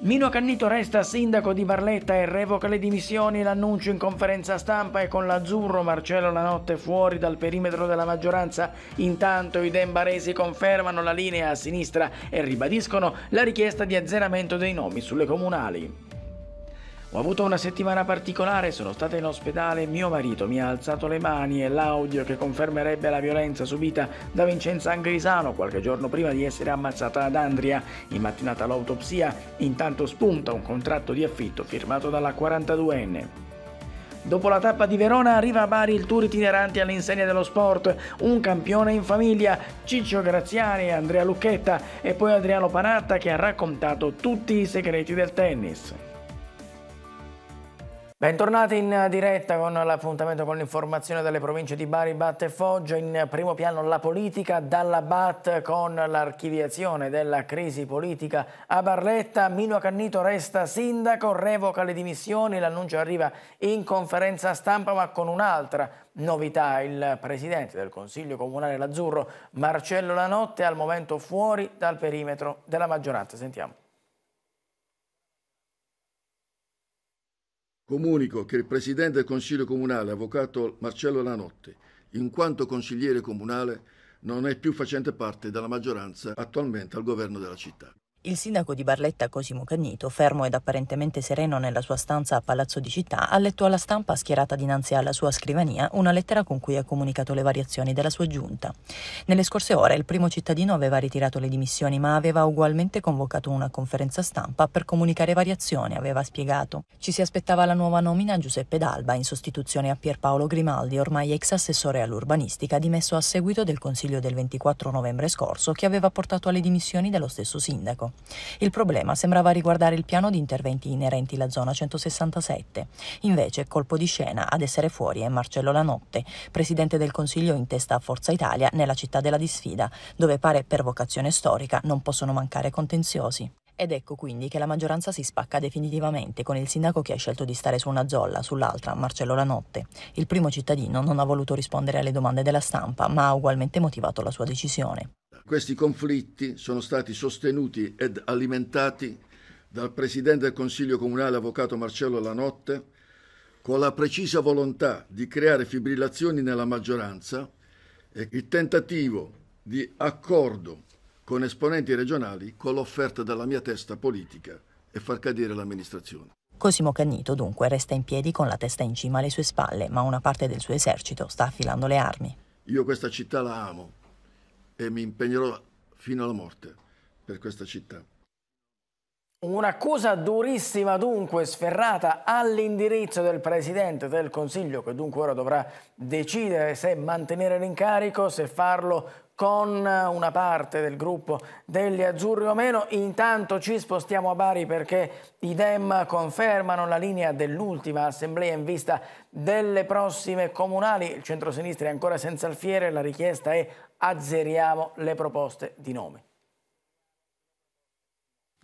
Mino Cannito resta sindaco di Barletta e revoca le dimissioni, l'annuncio in conferenza stampa è con l'azzurro Marcello Lanotte fuori dal perimetro della maggioranza. Intanto i dembaresi confermano la linea a sinistra e ribadiscono la richiesta di azzeramento dei nomi sulle comunali. Ho avuto una settimana particolare, sono stata in ospedale, mio marito mi ha alzato le mani e l'audio che confermerebbe la violenza subita da Vincenzo Angrisano qualche giorno prima di essere ammazzata ad Andria. In mattinata l'autopsia, intanto spunta un contratto di affitto firmato dalla 42enne. Dopo la tappa di Verona arriva a Bari il tour itinerante all'insegna dello sport, un campione in famiglia, Ciccio Graziani, Andrea Lucchetta e poi Adriano Panatta che ha raccontato tutti i segreti del tennis. Bentornati in diretta con l'appuntamento con l'informazione dalle province di Bari, Bat e Foggia. In primo piano la politica, dalla Bat con l'archiviazione della crisi politica a Barletta. Mino Cannito resta sindaco, revoca le dimissioni, l'annuncio arriva in conferenza stampa ma con un'altra novità. Il presidente del Consiglio Comunale L'Azzurro, Marcello Lanotte, al momento fuori dal perimetro della maggioranza. Sentiamo. Comunico che il Presidente del Consiglio Comunale, Avvocato Marcello Lanotte, in quanto consigliere comunale, non è più facente parte della maggioranza attualmente al governo della città. Il sindaco di Barletta Cosimo Cagnito, fermo ed apparentemente sereno nella sua stanza a Palazzo di Città, ha letto alla stampa schierata dinanzi alla sua scrivania una lettera con cui ha comunicato le variazioni della sua giunta. Nelle scorse ore il primo cittadino aveva ritirato le dimissioni ma aveva ugualmente convocato una conferenza stampa per comunicare variazioni, aveva spiegato. Ci si aspettava la nuova nomina a Giuseppe D'Alba in sostituzione a Pierpaolo Grimaldi, ormai ex assessore all'urbanistica, dimesso a seguito del consiglio del 24 novembre scorso che aveva portato alle dimissioni dello stesso sindaco. Il problema sembrava riguardare il piano di interventi inerenti alla zona 167. Invece, colpo di scena ad essere fuori è Marcello Lanotte, presidente del Consiglio in testa a Forza Italia nella città della disfida, dove pare per vocazione storica non possono mancare contenziosi. Ed ecco quindi che la maggioranza si spacca definitivamente con il sindaco che ha scelto di stare su una zolla, sull'altra, Marcello Lanotte. Il primo cittadino non ha voluto rispondere alle domande della stampa, ma ha ugualmente motivato la sua decisione. Questi conflitti sono stati sostenuti ed alimentati dal Presidente del Consiglio Comunale, Avvocato Marcello Lanotte, con la precisa volontà di creare fibrillazioni nella maggioranza e il tentativo di accordo con esponenti regionali con l'offerta della mia testa politica e far cadere l'amministrazione. Cosimo Cannito dunque resta in piedi con la testa in cima alle sue spalle, ma una parte del suo esercito sta affilando le armi. Io questa città la amo, e mi impegnerò fino alla morte per questa città. Un'accusa durissima dunque sferrata all'indirizzo del Presidente del Consiglio che dunque ora dovrà decidere se mantenere l'incarico, se farlo con eh, una parte del gruppo degli azzurri o meno. Intanto ci spostiamo a Bari perché i Dem confermano la linea dell'ultima assemblea in vista delle prossime comunali. Il centrosinistra è ancora senza alfiere, la richiesta è azzeriamo le proposte di nome.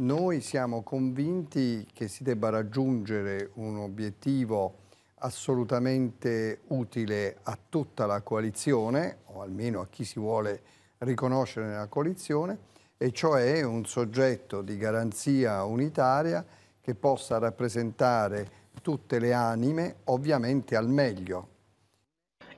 Noi siamo convinti che si debba raggiungere un obiettivo assolutamente utile a tutta la coalizione, o almeno a chi si vuole riconoscere nella coalizione, e cioè un soggetto di garanzia unitaria che possa rappresentare tutte le anime, ovviamente al meglio,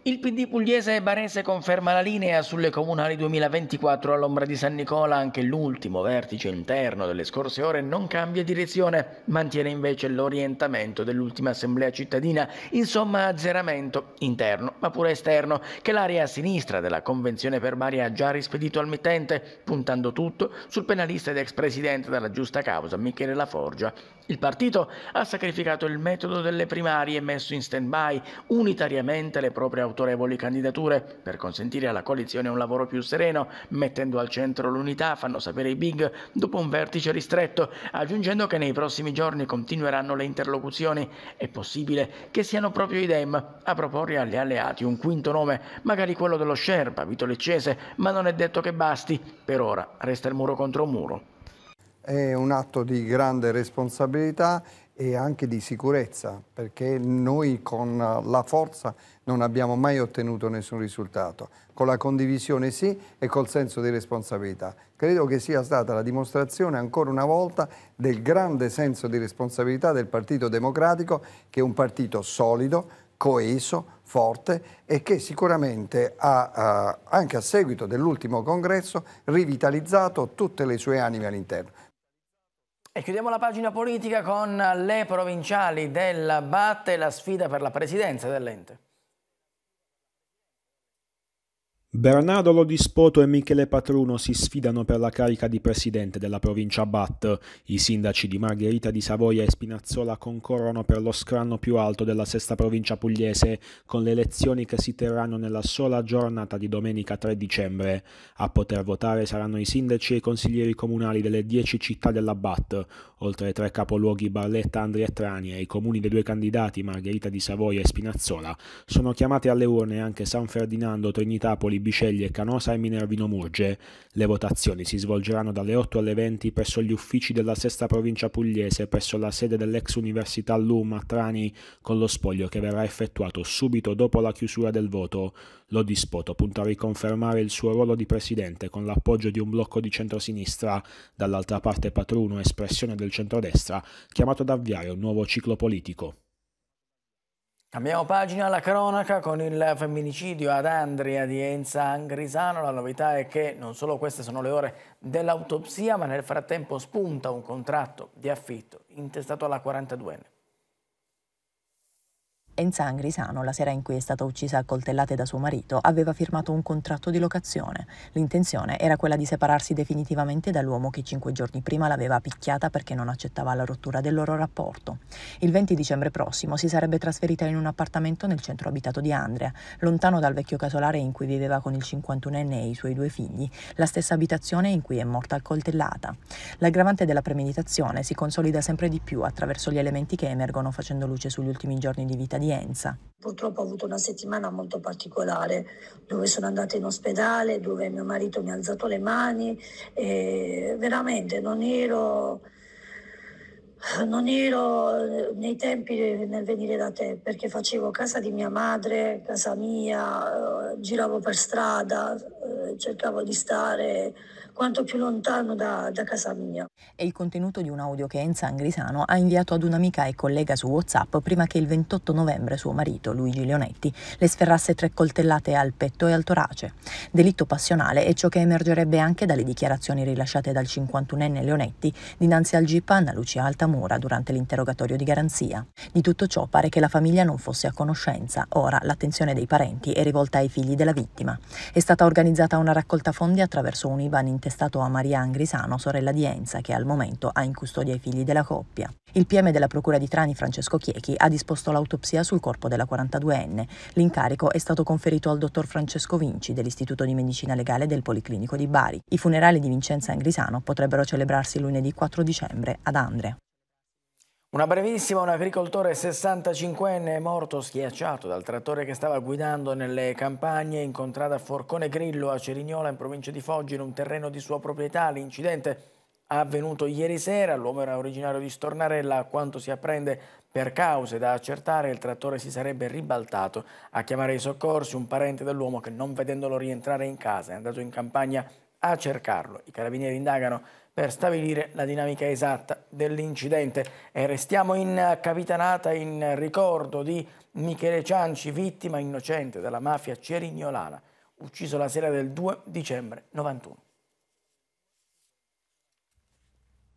il PD pugliese e barese conferma la linea sulle comunali 2024 all'ombra di San Nicola, anche l'ultimo vertice interno delle scorse ore non cambia direzione, mantiene invece l'orientamento dell'ultima assemblea cittadina, insomma azzeramento interno ma pure esterno che l'area a sinistra della convenzione per Bari ha già rispedito al mittente, puntando tutto sul penalista ed ex presidente della giusta causa Michele Laforgia. Il partito ha sacrificato il metodo delle primarie e messo in stand-by unitariamente le proprie autorità autorevoli candidature per consentire alla coalizione un lavoro più sereno, mettendo al centro l'unità, fanno sapere i big, dopo un vertice ristretto, aggiungendo che nei prossimi giorni continueranno le interlocuzioni. È possibile che siano proprio i Dem a proporre agli alleati un quinto nome, magari quello dello Sherpa, Vito Leccese, ma non è detto che basti. Per ora resta il muro contro muro. È un atto di grande responsabilità e anche di sicurezza, perché noi con la forza non abbiamo mai ottenuto nessun risultato. Con la condivisione sì e col senso di responsabilità. Credo che sia stata la dimostrazione ancora una volta del grande senso di responsabilità del Partito Democratico, che è un partito solido, coeso, forte e che sicuramente ha, eh, anche a seguito dell'ultimo congresso, rivitalizzato tutte le sue anime all'interno. E chiudiamo la pagina politica con le provinciali del Batte, la sfida per la presidenza dell'ente. Bernardo Lodispoto e Michele Patruno si sfidano per la carica di presidente della provincia Bat. I sindaci di Margherita di Savoia e Spinazzola concorrono per lo scranno più alto della sesta provincia pugliese, con le elezioni che si terranno nella sola giornata di domenica 3 dicembre. A poter votare saranno i sindaci e i consiglieri comunali delle 10 città della Bat, oltre ai tre capoluoghi Barletta, Andria e Trani e i comuni dei due candidati Margherita di Savoia e Spinazzola. Sono chiamati alle urne anche San Ferdinando, Trinitapoli, Biceglie, Canosa e Minervino Murge. Le votazioni si svolgeranno dalle 8 alle 20 presso gli uffici della sesta provincia pugliese, presso la sede dell'ex Università LUM a Trani, con lo spoglio che verrà effettuato subito dopo la chiusura del voto. Lo dispoto punta a riconfermare il suo ruolo di presidente con l'appoggio di un blocco di centrosinistra, dall'altra parte Patruno, espressione del centrodestra, chiamato ad avviare un nuovo ciclo politico. Cambiamo pagina alla cronaca con il femminicidio ad Andria di Enza Angrisano. La novità è che non solo queste sono le ore dell'autopsia, ma nel frattempo spunta un contratto di affitto intestato alla 42enne. Enza Angrisano, la sera in cui è stata uccisa a coltellate da suo marito, aveva firmato un contratto di locazione. L'intenzione era quella di separarsi definitivamente dall'uomo che cinque giorni prima l'aveva picchiata perché non accettava la rottura del loro rapporto. Il 20 dicembre prossimo si sarebbe trasferita in un appartamento nel centro abitato di Andrea, lontano dal vecchio casolare in cui viveva con il 51enne e i suoi due figli, la stessa abitazione in cui è morta a coltellata. L'aggravante della premeditazione si consolida sempre di più attraverso gli elementi che emergono facendo luce sugli ultimi giorni di vita di esperienza. Purtroppo ho avuto una settimana molto particolare dove sono andata in ospedale, dove mio marito mi ha alzato le mani e veramente non ero, non ero nei tempi nel venire da te perché facevo casa di mia madre, casa mia, eh, giravo per strada, eh, cercavo di stare quanto più lontano da, da casa mia. È il contenuto di un audio che Enza Grisano ha inviato ad un'amica e collega su WhatsApp prima che il 28 novembre suo marito, Luigi Leonetti, le sferrasse tre coltellate al petto e al torace. Delitto passionale è ciò che emergerebbe anche dalle dichiarazioni rilasciate dal 51enne Leonetti dinanzi al GIP Anna Lucia Altamura durante l'interrogatorio di garanzia. Di tutto ciò pare che la famiglia non fosse a conoscenza. Ora l'attenzione dei parenti è rivolta ai figli della vittima. È stata organizzata una raccolta fondi attraverso un IBAN interno intestato a Maria Angrisano, sorella di Enza, che al momento ha in custodia i figli della coppia. Il PM della Procura di Trani, Francesco Chiechi, ha disposto l'autopsia sul corpo della 42enne. L'incarico è stato conferito al dottor Francesco Vinci dell'Istituto di Medicina Legale del Policlinico di Bari. I funerali di Vincenza Angrisano potrebbero celebrarsi lunedì 4 dicembre ad Andre. Una brevissima, un agricoltore 65enne è morto schiacciato dal trattore che stava guidando nelle campagne in contrada Forcone Grillo a Cerignola in provincia di Foggi in un terreno di sua proprietà. L'incidente avvenuto ieri sera, l'uomo era originario di Stornarella, a quanto si apprende per cause da accertare il trattore si sarebbe ribaltato a chiamare i soccorsi un parente dell'uomo che non vedendolo rientrare in casa è andato in campagna a cercarlo. I carabinieri indagano per stabilire la dinamica esatta dell'incidente e restiamo in capitanata in ricordo di Michele Cianci, vittima innocente della mafia cerignolana, ucciso la sera del 2 dicembre 91.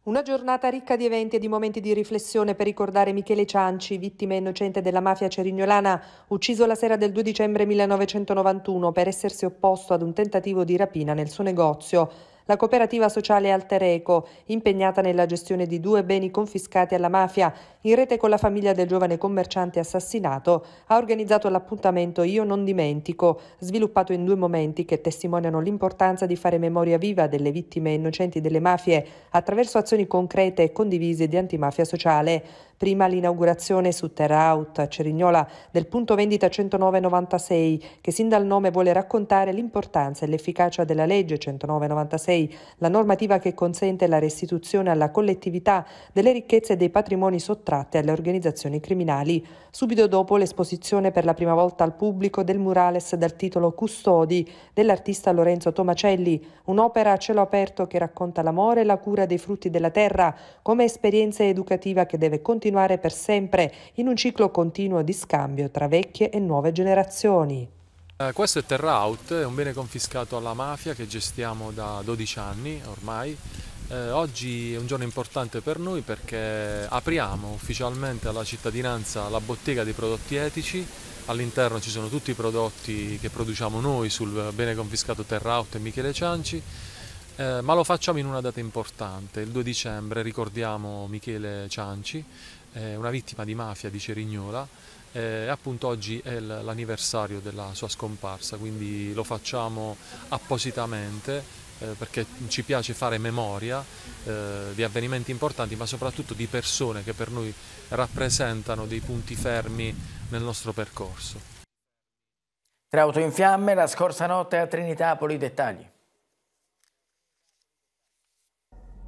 Una giornata ricca di eventi e di momenti di riflessione per ricordare Michele Cianci, vittima innocente della mafia cerignolana, ucciso la sera del 2 dicembre 1991 per essersi opposto ad un tentativo di rapina nel suo negozio la cooperativa sociale Altereco, impegnata nella gestione di due beni confiscati alla mafia, in rete con la famiglia del giovane commerciante assassinato, ha organizzato l'appuntamento Io non dimentico, sviluppato in due momenti che testimoniano l'importanza di fare memoria viva delle vittime innocenti delle mafie attraverso azioni concrete e condivise di antimafia sociale prima l'inaugurazione su Terraut a Cerignola del punto vendita 10996 che sin dal nome vuole raccontare l'importanza e l'efficacia della legge 10996, la normativa che consente la restituzione alla collettività delle ricchezze e dei patrimoni sottratti alle organizzazioni criminali. Subito dopo l'esposizione per la prima volta al pubblico del murales dal titolo Custodi dell'artista Lorenzo Tomacelli, un'opera a cielo aperto che racconta l'amore e la cura dei frutti della terra come esperienza educativa che deve continuare continuare per sempre in un ciclo continuo di scambio tra vecchie e nuove generazioni. Eh, questo è Terra Out, è un bene confiscato alla mafia che gestiamo da 12 anni ormai. Eh, oggi è un giorno importante per noi perché apriamo ufficialmente alla cittadinanza la bottega dei prodotti etici. All'interno ci sono tutti i prodotti che produciamo noi sul bene confiscato Terra Out e Michele Cianci. Eh, ma lo facciamo in una data importante, il 2 dicembre ricordiamo Michele Cianci eh, una vittima di mafia di Cerignola. Eh, appunto oggi è l'anniversario della sua scomparsa, quindi lo facciamo appositamente eh, perché ci piace fare memoria eh, di avvenimenti importanti, ma soprattutto di persone che per noi rappresentano dei punti fermi nel nostro percorso. Tra auto in fiamme la scorsa notte a Trinitapoli, dettagli.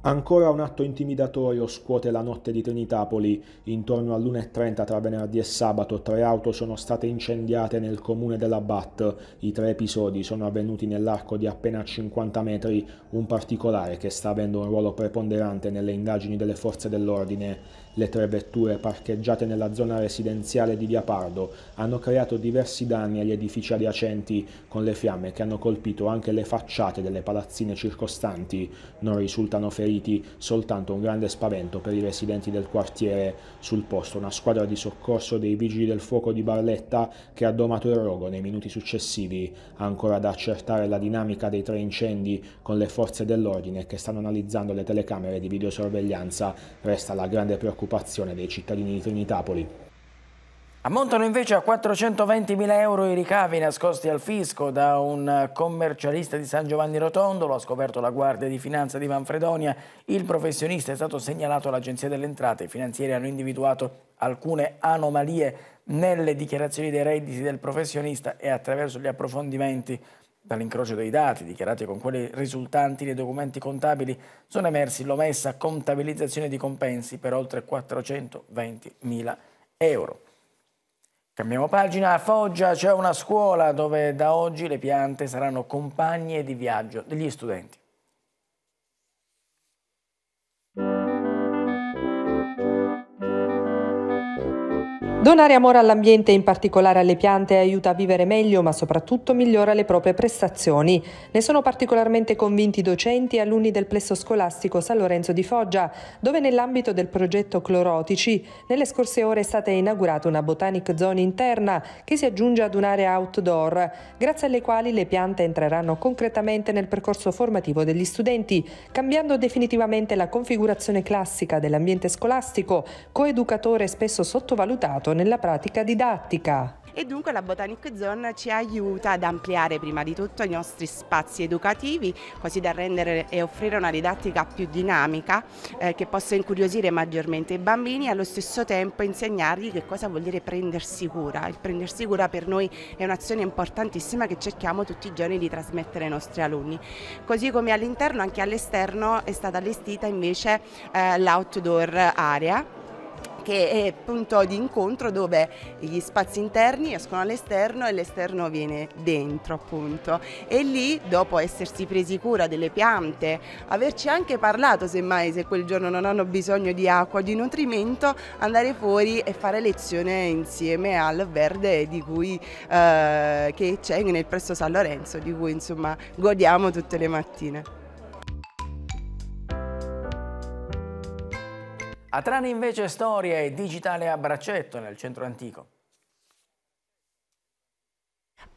Ancora un atto intimidatorio scuote la notte di Trinitapoli. Intorno all'1.30 tra venerdì e sabato tre auto sono state incendiate nel comune della Bat. I tre episodi sono avvenuti nell'arco di appena 50 metri, un particolare che sta avendo un ruolo preponderante nelle indagini delle forze dell'ordine. Le tre vetture parcheggiate nella zona residenziale di Via Pardo hanno creato diversi danni agli edifici adiacenti con le fiamme che hanno colpito anche le facciate delle palazzine circostanti. Non risultano feriti, soltanto un grande spavento per i residenti del quartiere. Sul posto una squadra di soccorso dei vigili del fuoco di Barletta che ha domato il rogo nei minuti successivi. Ancora da accertare la dinamica dei tre incendi con le forze dell'ordine che stanno analizzando le telecamere di videosorveglianza. Resta la grande preoccupazione l'occupazione dei cittadini di Trinitapoli. Ammontano invece a 420.000 euro i ricavi nascosti al fisco da un commercialista di San Giovanni Rotondo, lo ha scoperto la Guardia di Finanza di Manfredonia. Il professionista è stato segnalato all'Agenzia delle Entrate, i finanzieri hanno individuato alcune anomalie nelle dichiarazioni dei redditi del professionista e attraverso gli approfondimenti Dall'incrocio dei dati dichiarati con quelli risultanti nei documenti contabili sono emersi l'omessa contabilizzazione di compensi per oltre 420.000 euro. Cambiamo pagina, a Foggia c'è una scuola dove da oggi le piante saranno compagne di viaggio degli studenti. Donare amore all'ambiente, in particolare alle piante, aiuta a vivere meglio, ma soprattutto migliora le proprie prestazioni. Ne sono particolarmente convinti docenti e alunni del plesso scolastico San Lorenzo di Foggia, dove nell'ambito del progetto Clorotici, nelle scorse ore è stata inaugurata una botanic zone interna che si aggiunge ad un'area outdoor, grazie alle quali le piante entreranno concretamente nel percorso formativo degli studenti, cambiando definitivamente la configurazione classica dell'ambiente scolastico, coeducatore spesso sottovalutato applicato nella pratica didattica. E dunque la Botanic Zone ci aiuta ad ampliare prima di tutto i nostri spazi educativi così da rendere e offrire una didattica più dinamica eh, che possa incuriosire maggiormente i bambini e allo stesso tempo insegnargli che cosa vuol dire prendersi cura. Il prendersi cura per noi è un'azione importantissima che cerchiamo tutti i giorni di trasmettere ai nostri alunni. Così come all'interno anche all'esterno è stata allestita invece eh, l'outdoor area che è punto di incontro dove gli spazi interni escono all'esterno e l'esterno viene dentro appunto e lì dopo essersi presi cura delle piante, averci anche parlato semmai se quel giorno non hanno bisogno di acqua, di nutrimento, andare fuori e fare lezione insieme al verde di cui, eh, che c'è nel presso San Lorenzo di cui insomma godiamo tutte le mattine. A Trani invece storia e digitale a braccetto nel centro antico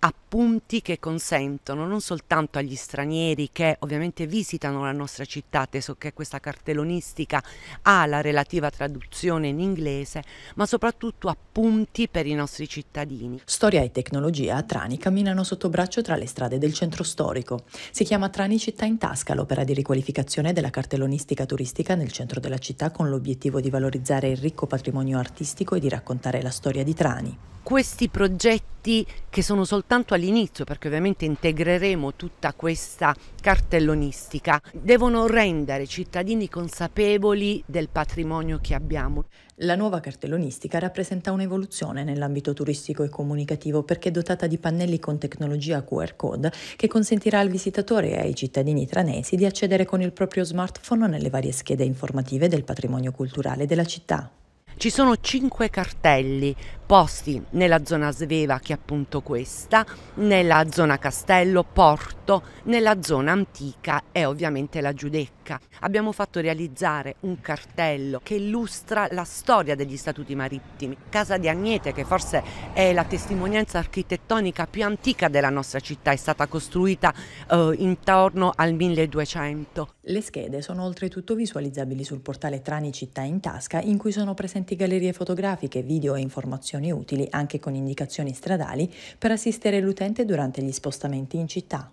appunti che consentono non soltanto agli stranieri che ovviamente visitano la nostra città, teso che questa cartellonistica ha la relativa traduzione in inglese, ma soprattutto appunti per i nostri cittadini. Storia e tecnologia a Trani camminano sotto braccio tra le strade del centro storico. Si chiama Trani Città in Tasca l'opera di riqualificazione della cartellonistica turistica nel centro della città con l'obiettivo di valorizzare il ricco patrimonio artistico e di raccontare la storia di Trani. Questi progetti aspetti che sono soltanto all'inizio, perché ovviamente integreremo tutta questa cartellonistica, devono rendere i cittadini consapevoli del patrimonio che abbiamo. La nuova cartellonistica rappresenta un'evoluzione nell'ambito turistico e comunicativo perché è dotata di pannelli con tecnologia QR code che consentirà al visitatore e ai cittadini tranesi di accedere con il proprio smartphone nelle varie schede informative del patrimonio culturale della città. Ci sono cinque cartelli posti nella zona Sveva che è appunto questa, nella zona Castello, Porto, nella zona antica e ovviamente la Giudecca. Abbiamo fatto realizzare un cartello che illustra la storia degli statuti marittimi. Casa di Agnete che forse è la testimonianza architettonica più antica della nostra città, è stata costruita eh, intorno al 1200. Le schede sono oltretutto visualizzabili sul portale Trani Città in Tasca in cui sono presenti gallerie fotografiche, video e informazioni informazioni utili anche con indicazioni stradali per assistere l'utente durante gli spostamenti in città.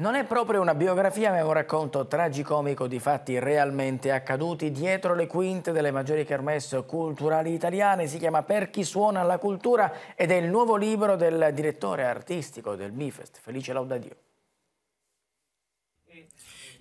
Non è proprio una biografia, ma è un racconto tragicomico di fatti realmente accaduti dietro le quinte delle maggiori kermesse culturali italiane. Si chiama Per chi suona la cultura ed è il nuovo libro del direttore artistico del Mifest, Felice Laudadio.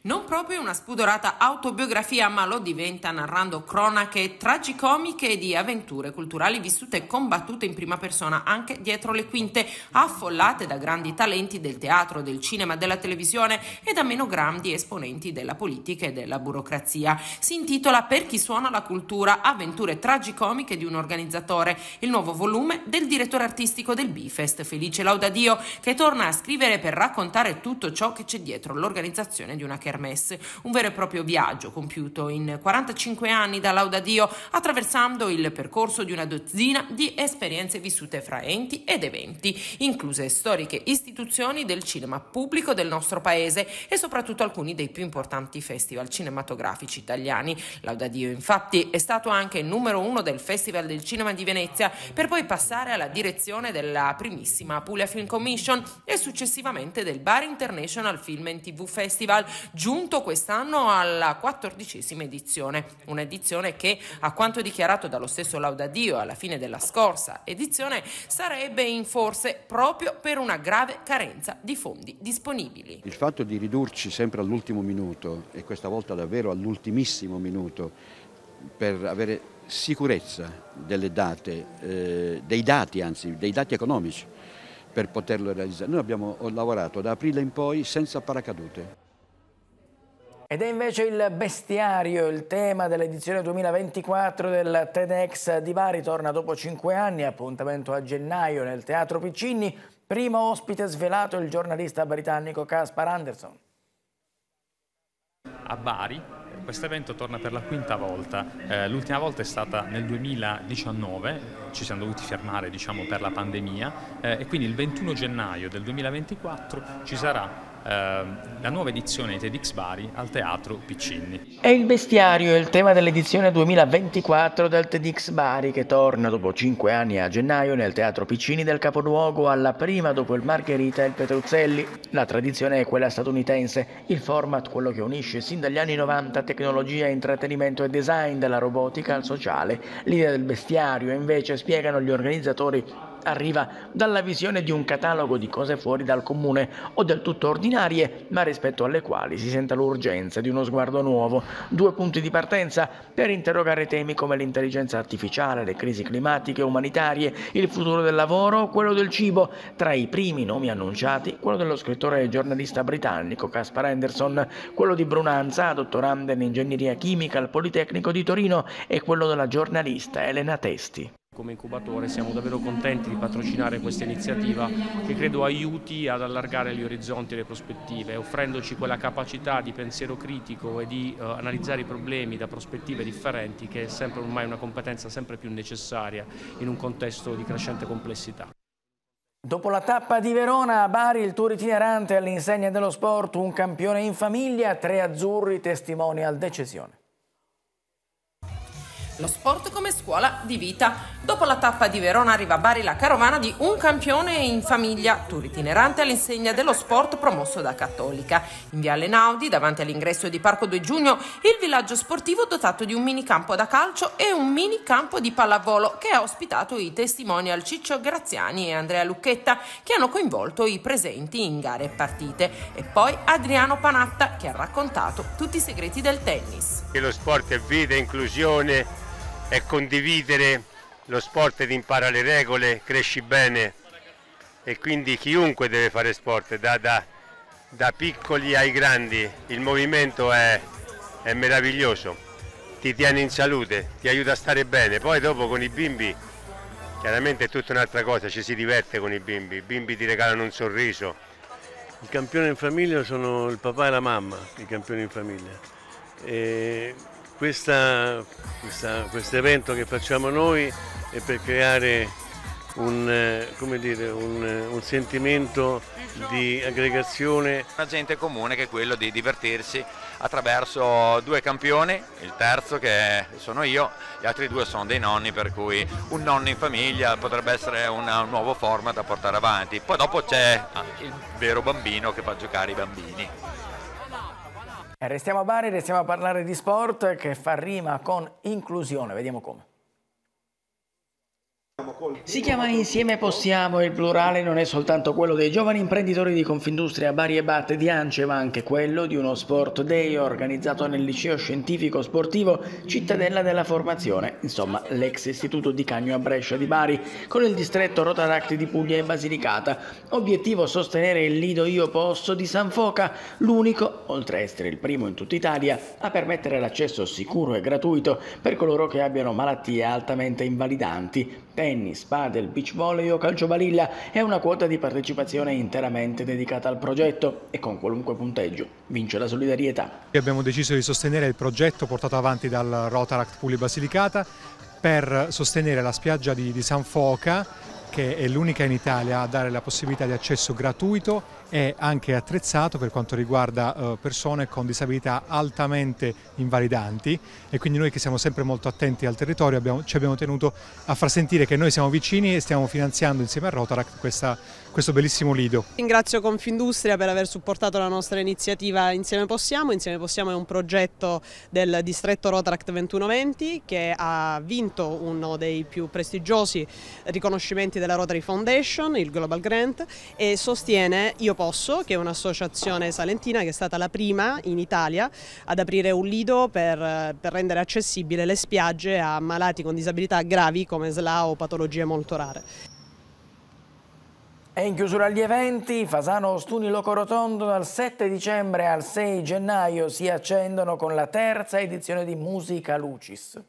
Non proprio una spudorata autobiografia, ma lo diventa narrando cronache tragicomiche di avventure culturali vissute e combattute in prima persona anche dietro le quinte, affollate da grandi talenti del teatro, del cinema, della televisione e da meno grandi esponenti della politica e della burocrazia. Si intitola Per chi suona la cultura, avventure tragicomiche di un organizzatore, il nuovo volume del direttore artistico del Bifest, Felice Laudadio, che torna a scrivere per raccontare tutto ciò che c'è dietro l'organizzazione di una keramica Hermes, un vero e proprio viaggio compiuto in 45 anni da Laudadio attraversando il percorso di una dozzina di esperienze vissute fra enti ed eventi, incluse storiche istituzioni del cinema pubblico del nostro paese e soprattutto alcuni dei più importanti festival cinematografici italiani. Laudadio infatti è stato anche il numero uno del Festival del Cinema di Venezia per poi passare alla direzione della primissima Puglia Film Commission e successivamente del Bar International Film and TV Festival, giunto quest'anno alla quattordicesima edizione, un'edizione che a quanto dichiarato dallo stesso Laudadio alla fine della scorsa edizione sarebbe in forse proprio per una grave carenza di fondi disponibili. Il fatto di ridurci sempre all'ultimo minuto e questa volta davvero all'ultimissimo minuto per avere sicurezza delle date, eh, dei dati anzi, dei dati economici per poterlo realizzare. Noi abbiamo lavorato da aprile in poi senza paracadute. Ed è invece il bestiario, il tema dell'edizione 2024 del TEDx di Bari, torna dopo cinque anni, appuntamento a gennaio nel Teatro Piccini, primo ospite svelato il giornalista britannico Caspar Anderson. A Bari questo evento torna per la quinta volta, eh, l'ultima volta è stata nel 2019, ci siamo dovuti fermare diciamo, per la pandemia eh, e quindi il 21 gennaio del 2024 ci sarà Ehm, la nuova edizione di TEDx Bari al Teatro Piccinni. È il bestiario il tema dell'edizione 2024 del TEDx Bari che torna dopo cinque anni a gennaio nel Teatro Piccini del Capoluogo alla prima dopo il Margherita e il Petruzzelli. La tradizione è quella statunitense, il format quello che unisce sin dagli anni 90 tecnologia, intrattenimento e design della robotica al sociale. L'idea del bestiario invece spiegano gli organizzatori arriva dalla visione di un catalogo di cose fuori dal comune o del tutto ordinarie, ma rispetto alle quali si senta l'urgenza di uno sguardo nuovo, due punti di partenza per interrogare temi come l'intelligenza artificiale, le crisi climatiche, umanitarie, il futuro del lavoro, quello del cibo, tra i primi nomi annunciati quello dello scrittore e giornalista britannico Caspar Anderson, quello di Brunanza, dottoranda in ingegneria chimica al Politecnico di Torino e quello della giornalista Elena Testi. Come incubatore siamo davvero contenti di patrocinare questa iniziativa che credo aiuti ad allargare gli orizzonti e le prospettive, offrendoci quella capacità di pensiero critico e di eh, analizzare i problemi da prospettive differenti che è sempre ormai una competenza sempre più necessaria in un contesto di crescente complessità. Dopo la tappa di Verona a Bari, il tour itinerante all'insegna dello sport, un campione in famiglia, tre azzurri testimonial decisione lo sport come scuola di vita. Dopo la tappa di Verona arriva a Bari la carovana di Un campione in famiglia, tour itinerante all'insegna dello sport promosso da Cattolica. In Viale Naudi, davanti all'ingresso di Parco 2 Giugno, il villaggio sportivo dotato di un minicampo da calcio e un minicampo di pallavolo che ha ospitato i testimonial Ciccio Graziani e Andrea Lucchetta che hanno coinvolto i presenti in gare e partite. E poi Adriano Panatta che ha raccontato tutti i segreti del tennis. Che lo sport è vita, inclusione, è condividere lo sport ti impara le regole, cresci bene e quindi chiunque deve fare sport, da, da, da piccoli ai grandi, il movimento è, è meraviglioso, ti tiene in salute, ti aiuta a stare bene, poi dopo con i bimbi chiaramente è tutta un'altra cosa, ci si diverte con i bimbi, i bimbi ti regalano un sorriso. Il campione in famiglia sono il papà e la mamma, i campioni in famiglia. E questo evento che facciamo noi è per creare un, eh, dire, un, eh, un, sentimento di aggregazione. Una gente comune che è quello di divertirsi attraverso due campioni, il terzo che sono io, gli altri due sono dei nonni, per cui un nonno in famiglia potrebbe essere una, un nuovo format da portare avanti. Poi dopo c'è il vero bambino che fa giocare i bambini. Restiamo a Bari, restiamo a parlare di sport che fa rima con inclusione, vediamo come. Si chiama Insieme Possiamo il plurale non è soltanto quello dei giovani imprenditori di Confindustria Bari e Batte di Ance, ma anche quello di uno Sport Day organizzato nel liceo scientifico sportivo Cittadella della Formazione, insomma l'ex istituto di Cagno a Brescia di Bari, con il distretto Rotaracti di Puglia e Basilicata. Obiettivo sostenere il Lido Io Posso di San Foca, l'unico, oltre a essere il primo in tutta Italia, a permettere l'accesso sicuro e gratuito per coloro che abbiano malattie altamente invalidanti, tennis, padel, beach volley o calcio balilla e una quota di partecipazione interamente dedicata al progetto e con qualunque punteggio. Vince la solidarietà. Abbiamo deciso di sostenere il progetto portato avanti dal Rotaract Puli Basilicata per sostenere la spiaggia di, di San Foca che è l'unica in Italia a dare la possibilità di accesso gratuito è anche attrezzato per quanto riguarda eh, persone con disabilità altamente invalidanti e quindi noi che siamo sempre molto attenti al territorio abbiamo, ci abbiamo tenuto a far sentire che noi siamo vicini e stiamo finanziando insieme a Rotaract questa, questo bellissimo lido. Ringrazio Confindustria per aver supportato la nostra iniziativa Insieme Possiamo. Insieme Possiamo è un progetto del distretto Rotaract 2120 che ha vinto uno dei più prestigiosi riconoscimenti della Rotary Foundation, il Global Grant, e sostiene Io Posso, che è un'associazione salentina che è stata la prima in Italia ad aprire un lido per, per rendere accessibile le spiagge a malati con disabilità gravi come SLA o patologie molto rare. E in chiusura agli eventi, Fasano Stuni Locorotondo dal 7 dicembre al 6 gennaio si accendono con la terza edizione di Musica Lucis.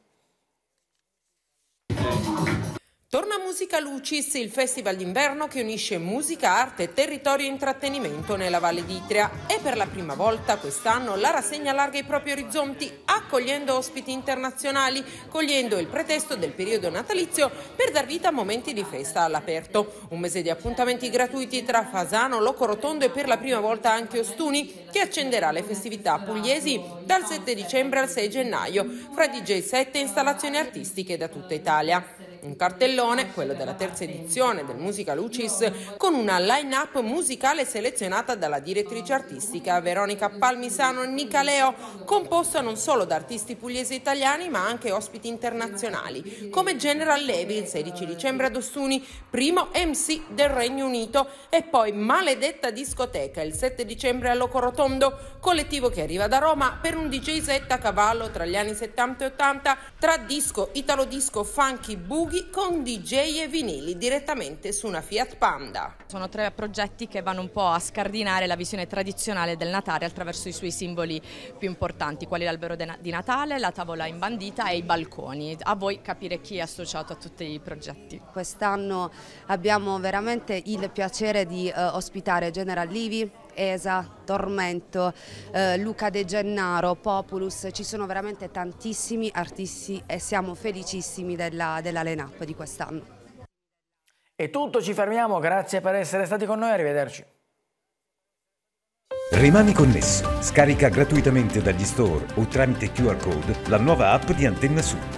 Torna Musica Lucis, il festival d'inverno che unisce musica, arte, territorio e intrattenimento nella Valle d'Itria. E per la prima volta quest'anno la rassegna allarga i propri orizzonti, accogliendo ospiti internazionali, cogliendo il pretesto del periodo natalizio per dar vita a momenti di festa all'aperto. Un mese di appuntamenti gratuiti tra Fasano, Locorotondo e per la prima volta anche Ostuni, che accenderà le festività pugliesi dal 7 dicembre al 6 gennaio, fra DJ 7 e installazioni artistiche da tutta Italia. Un cartellone, quello della terza edizione del Musica Lucis, con una line-up musicale selezionata dalla direttrice artistica Veronica Palmisano Nicaleo, composta non solo da artisti pugliesi italiani ma anche ospiti internazionali, come General Levy il 16 dicembre ad Ostuni, primo MC del Regno Unito e poi Maledetta Discoteca il 7 dicembre a Locorotondo, collettivo che arriva da Roma per un DJ set a cavallo tra gli anni 70 e 80 tra disco, italo disco, funky, boogie Lughi con DJ e vinili direttamente su una Fiat Panda. Sono tre progetti che vanno un po' a scardinare la visione tradizionale del Natale attraverso i suoi simboli più importanti, quali l'albero di Natale, la tavola imbandita e i balconi. A voi capire chi è associato a tutti i progetti. Quest'anno abbiamo veramente il piacere di eh, ospitare General Livi, ESA, Tormento, eh, Luca De Gennaro, Populus, ci sono veramente tantissimi artisti e siamo felicissimi della, della line-up di quest'anno. È tutto, ci fermiamo, grazie per essere stati con noi, arrivederci. Rimani connesso, scarica gratuitamente dagli store o tramite QR code la nuova app di Antenna Sud